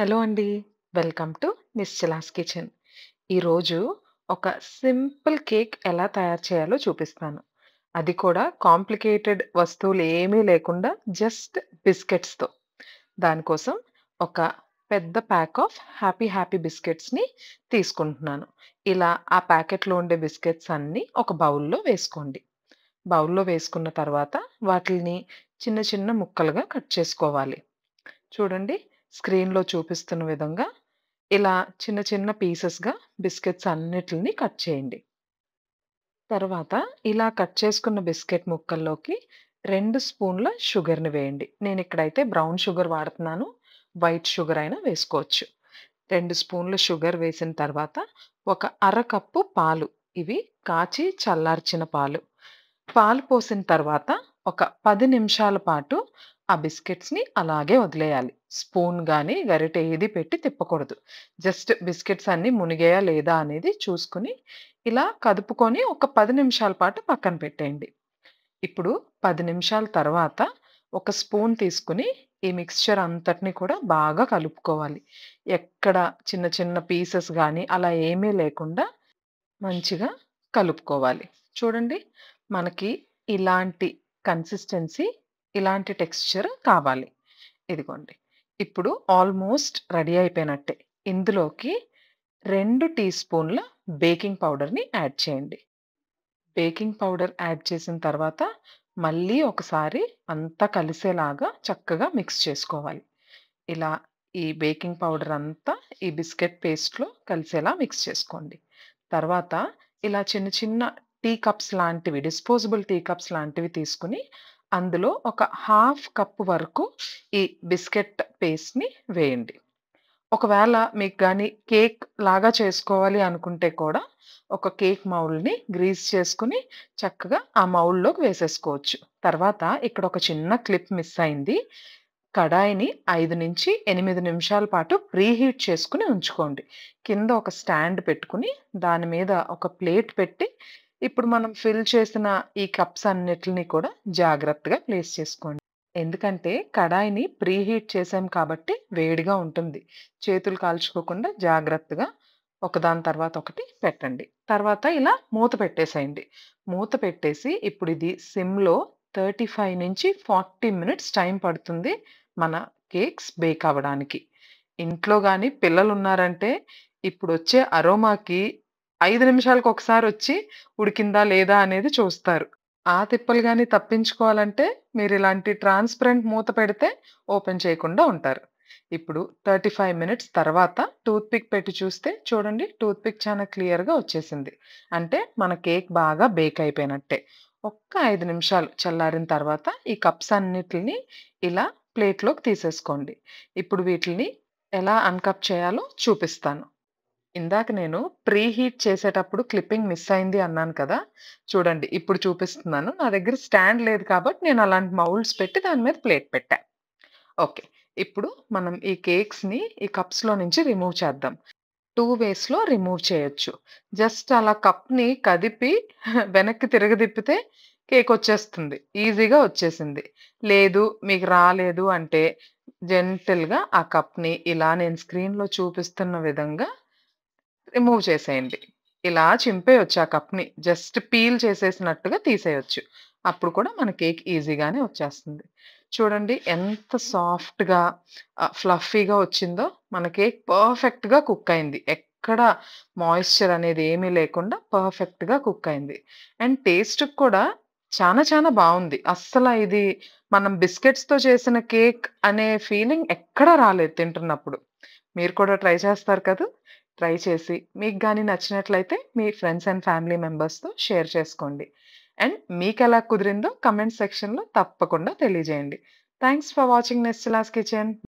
hello అండి welcome to నిశ్చలాస్ kitchen ఈరోజు ఒక సింపుల్ కేక్ ఎలా తయారు చేయాలో చూపిస్తాను అది కూడా కాంప్లికేటెడ్ వస్తువులు ఏమీ లేకుండా జస్ట్ బిస్కెట్స్తో దానికోసం ఒక పెద్ద ప్యాక్ ఆఫ్ హ్యాపీ హ్యాపీ బిస్కెట్స్ని తీసుకుంటున్నాను ఇలా ఆ ప్యాకెట్లో ఉండే బిస్కెట్స్ అన్నీ ఒక బౌల్లో వేసుకోండి బౌల్లో వేసుకున్న తర్వాత వాటిని చిన్న చిన్న ముక్కలుగా కట్ చేసుకోవాలి చూడండి స్క్రీన్లో చూపిస్తున్న విధంగా ఇలా చిన్న చిన్న పీసెస్గా బిస్కెట్స్ అన్నిటిని కట్ చేయండి తర్వాత ఇలా కట్ చేసుకున్న బిస్కెట్ ముక్కల్లోకి రెండు స్పూన్ల షుగర్ని వేయండి నేను ఇక్కడైతే బ్రౌన్ షుగర్ వాడుతున్నాను వైట్ షుగర్ అయినా వేసుకోవచ్చు రెండు స్పూన్ల షుగర్ వేసిన తర్వాత ఒక అరకప్పు పాలు ఇవి కాచి చల్లార్చిన పాలు పాలు పోసిన తర్వాత ఒక పది నిమిషాల పాటు ఆ బిస్కెట్స్ని అలాగే వదిలేయాలి స్పూన్ కానీ గరిటె ఏది పెట్టి తిప్పకూడదు జస్ట్ బిస్కెట్స్ అన్నీ మునిగాయా లేదా అనేది చూసుకుని ఇలా కదుపుకొని ఒక పది నిమిషాల పాటు పక్కన పెట్టేయండి ఇప్పుడు పది నిమిషాల తర్వాత ఒక స్పూన్ తీసుకుని ఈ మిక్స్చర్ అంతటిని కూడా బాగా కలుపుకోవాలి ఎక్కడ చిన్న చిన్న పీసెస్ కానీ అలా ఏమీ లేకుండా మంచిగా కలుపుకోవాలి చూడండి మనకి ఇలాంటి కన్సిస్టెన్సీ ఇలాంటి టెక్స్చర్ కావాలి ఇదిగోండి ఇప్పుడు ఆల్మోస్ట్ రెడీ అయిపోయినట్టే ఇందులోకి రెండు టీ స్పూన్ల బేకింగ్ పౌడర్ని యాడ్ చేయండి బేకింగ్ పౌడర్ యాడ్ చేసిన తర్వాత మళ్ళీ ఒకసారి అంతా కలిసేలాగా చక్కగా మిక్స్ చేసుకోవాలి ఇలా ఈ బేకింగ్ పౌడర్ అంతా ఈ బిస్కెట్ పేస్ట్లో కలిసేలా మిక్స్ చేసుకోండి తర్వాత ఇలా చిన్న చిన్న టీ కప్స్ లాంటివి డిస్పోజబుల్ టీ కప్స్ లాంటివి తీసుకుని అందులో ఒక హాఫ్ కప్ వరకు ఈ బిస్కెట్ పేస్ట్ని వేయండి ఒకవేళ మీకు కానీ కేక్ లాగా చేసుకోవాలి అనుకుంటే కూడా ఒక కేక్ మౌల్ని గ్రీజ్ చేసుకుని చక్కగా ఆ మౌల్లోకి వేసేసుకోవచ్చు తర్వాత ఇక్కడ ఒక చిన్న క్లిప్ మిస్ అయింది కడాయిని ఐదు నుంచి ఎనిమిది నిమిషాల పాటు ప్రీహీట్ చేసుకుని ఉంచుకోండి కింద ఒక స్టాండ్ పెట్టుకుని దాని మీద ఒక ప్లేట్ పెట్టి ఇప్పుడు మనం ఫిల్ చేసిన ఈ కప్స్ అన్నిటిని కూడా జాగ్రత్తగా ప్లేస్ చేసుకోండి ఎందుకంటే కడాయిని ప్రీహీట్ చేసాం కాబట్టి వేడిగా ఉంటుంది చేతులు కాల్చుకోకుండా జాగ్రత్తగా ఒకదాని తర్వాత ఒకటి పెట్టండి తర్వాత ఇలా మూత పెట్టేసేయండి మూత పెట్టేసి ఇప్పుడు ఇది సిమ్లో థర్టీ ఫైవ్ నుంచి ఫార్టీ మినిట్స్ టైం పడుతుంది మన కేక్స్ బేక్ అవ్వడానికి ఇంట్లో కానీ పిల్లలు ఉన్నారంటే ఇప్పుడు వచ్చే అరోమాకి ఐదు నిమిషాలకు ఒకసారి వచ్చి ఉడికిందా లేదా అనేది చూస్తారు ఆ తిప్పలు కానీ తప్పించుకోవాలంటే మీరు ఇలాంటి ట్రాన్స్పరెంట్ మూత పెడితే ఓపెన్ చేయకుండా ఉంటారు ఇప్పుడు థర్టీ ఫైవ్ మినిట్స్ తర్వాత టూత్పిక్ పెట్టి చూస్తే చూడండి టూత్పిక్ చాలా క్లియర్గా వచ్చేసింది అంటే మన కేక్ బాగా బేక్ అయిపోయినట్టే ఒక్క ఐదు నిమిషాలు చల్లారిన తర్వాత ఈ కప్స్ అన్నిటిని ఇలా ప్లేట్లోకి తీసేసుకోండి ఇప్పుడు వీటిని ఎలా అన్కప్ చేయాలో చూపిస్తాను ఇందాక నేను ప్రీ హీట్ చేసేటప్పుడు క్లిప్పింగ్ మిస్ అయింది అన్నాను కదా చూడండి ఇప్పుడు చూపిస్తున్నాను నా దగ్గర స్టాండ్ లేదు కాబట్టి నేను అలాంటి మౌల్డ్స్ పెట్టి దాని మీద ప్లేట్ పెట్టా ఓకే ఇప్పుడు మనం ఈ కేక్స్ని ఈ కప్స్లో నుంచి రిమూవ్ చేద్దాం టూ వేస్లో రిమూవ్ చేయొచ్చు జస్ట్ అలా కప్ని కదిపి వెనక్కి తిరగదిప్పితే కేక్ వచ్చేస్తుంది ఈజీగా వచ్చేసింది లేదు మీకు రాలేదు అంటే జెంటల్గా ఆ కప్ని ఇలా నేను స్క్రీన్లో చూపిస్తున్న విధంగా రిమూవ్ చేసేయండి ఇలా చింపేయొచ్చు ఆ కప్ని జస్ట్ పీల్ చేసేసినట్టుగా తీసేయొచ్చు అప్పుడు కూడా మన కేక్ ఈజీగానే వచ్చేస్తుంది చూడండి ఎంత సాఫ్ట్గా ఫ్లఫీగా వచ్చిందో మన కేక్ పర్ఫెక్ట్గా కుక్ అయింది ఎక్కడ మాయిశ్చర్ అనేది ఏమీ లేకుండా పర్ఫెక్ట్గా కుక్ అయింది అండ్ టేస్ట్ కూడా చాలా చాలా బాగుంది అస్సలు ఇది మనం బిస్కెట్స్తో చేసిన కేక్ అనే ఫీలింగ్ ఎక్కడా రాలేదు తింటున్నప్పుడు మీరు కూడా ట్రై చేస్తారు కదా ట్రై చేసి మీకు కానీ నచ్చినట్లయితే మీ ఫ్రెండ్స్ అండ్ ఫ్యామిలీ మెంబర్స్తో షేర్ చేసుకోండి అండ్ మీకు ఎలా కుదిరిందో కమెంట్ సెక్షన్లో తప్పకుండా తెలియజేయండి థ్యాంక్స్ ఫర్ వాచింగ్ నెస్టిలాస్ కిచెన్